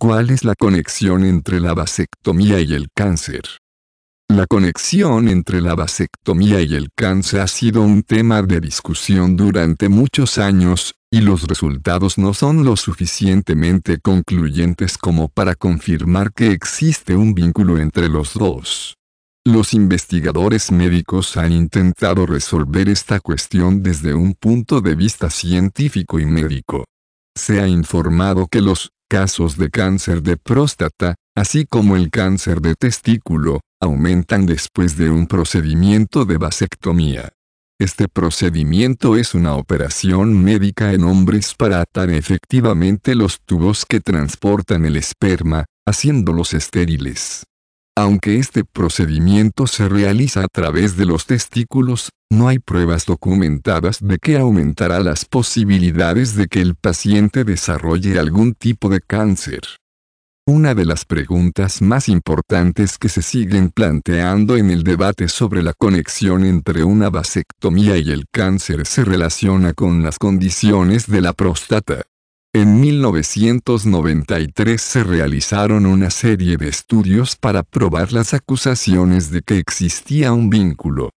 ¿Cuál es la conexión entre la vasectomía y el cáncer? La conexión entre la vasectomía y el cáncer ha sido un tema de discusión durante muchos años, y los resultados no son lo suficientemente concluyentes como para confirmar que existe un vínculo entre los dos. Los investigadores médicos han intentado resolver esta cuestión desde un punto de vista científico y médico. Se ha informado que los casos de cáncer de próstata, así como el cáncer de testículo, aumentan después de un procedimiento de vasectomía. Este procedimiento es una operación médica en hombres para atar efectivamente los tubos que transportan el esperma, haciéndolos estériles. Aunque este procedimiento se realiza a través de los testículos, no hay pruebas documentadas de que aumentará las posibilidades de que el paciente desarrolle algún tipo de cáncer. Una de las preguntas más importantes que se siguen planteando en el debate sobre la conexión entre una vasectomía y el cáncer se relaciona con las condiciones de la próstata. En 1993 se realizaron una serie de estudios para probar las acusaciones de que existía un vínculo.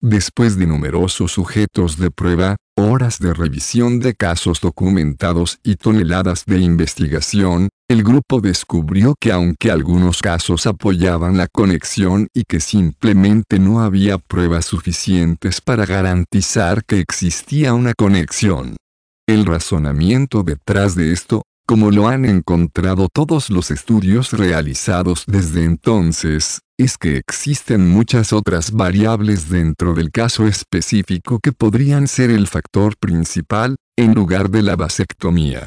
Después de numerosos sujetos de prueba, horas de revisión de casos documentados y toneladas de investigación, el grupo descubrió que aunque algunos casos apoyaban la conexión y que simplemente no había pruebas suficientes para garantizar que existía una conexión, el razonamiento detrás de esto, como lo han encontrado todos los estudios realizados desde entonces, es que existen muchas otras variables dentro del caso específico que podrían ser el factor principal, en lugar de la vasectomía.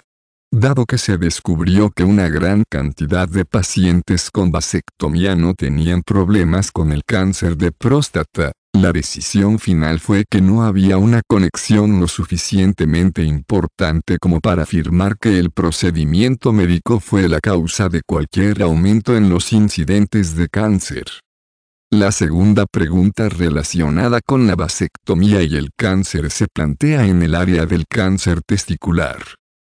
Dado que se descubrió que una gran cantidad de pacientes con vasectomía no tenían problemas con el cáncer de próstata, la decisión final fue que no había una conexión lo suficientemente importante como para afirmar que el procedimiento médico fue la causa de cualquier aumento en los incidentes de cáncer. La segunda pregunta relacionada con la vasectomía y el cáncer se plantea en el área del cáncer testicular.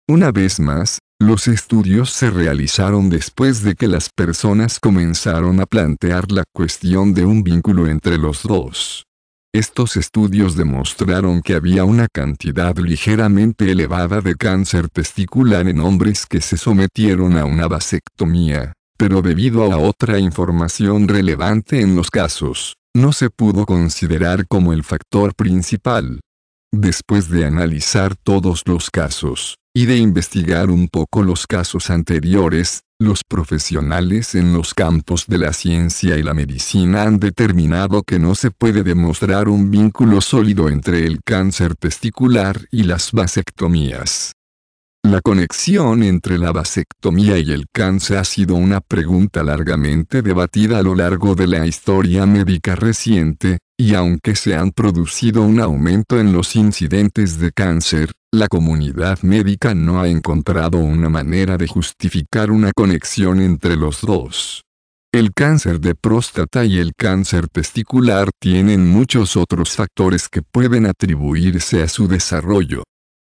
Una vez más, los estudios se realizaron después de que las personas comenzaron a plantear la cuestión de un vínculo entre los dos. Estos estudios demostraron que había una cantidad ligeramente elevada de cáncer testicular en hombres que se sometieron a una vasectomía, pero debido a otra información relevante en los casos, no se pudo considerar como el factor principal. Después de analizar todos los casos, y de investigar un poco los casos anteriores, los profesionales en los campos de la ciencia y la medicina han determinado que no se puede demostrar un vínculo sólido entre el cáncer testicular y las vasectomías. La conexión entre la vasectomía y el cáncer ha sido una pregunta largamente debatida a lo largo de la historia médica reciente, y aunque se han producido un aumento en los incidentes de cáncer, la comunidad médica no ha encontrado una manera de justificar una conexión entre los dos. El cáncer de próstata y el cáncer testicular tienen muchos otros factores que pueden atribuirse a su desarrollo.